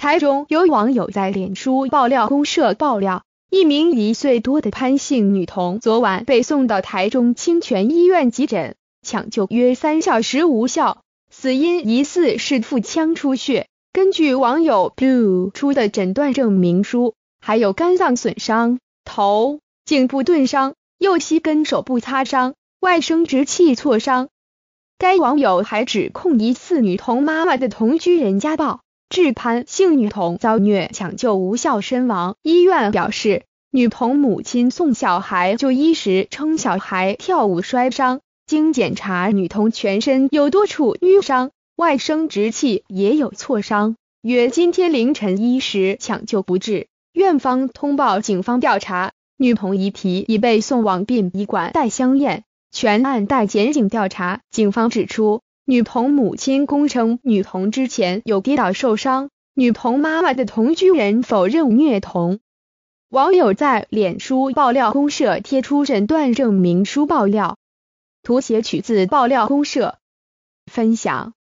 台中有网友在脸书爆料，公社爆料，一名一岁多的潘姓女童昨晚被送到台中清泉医院急诊抢救，约三小时无效，死因疑似是腹腔出血。根据网友 blue 出的诊断证明书，还有肝脏损伤、头颈部钝伤、右膝跟手部擦伤、外生殖器挫伤。该网友还指控疑似女童妈妈的同居人家暴。致攀姓女童遭虐抢救无效身亡，医院表示，女童母亲送小孩就医时称小孩跳舞摔伤，经检查女童全身有多处淤伤，外生殖器也有挫伤，约今天凌晨一时抢救不治，院方通报警方调查，女童遗体已被送往殡仪馆待香验，全案待检警调查。警方指出。女童母亲供称，女童之前有跌倒受伤。女童妈妈的同居人否认虐童。网友在脸书爆料公社贴出诊断证明书爆料，图写取自爆料公社分享。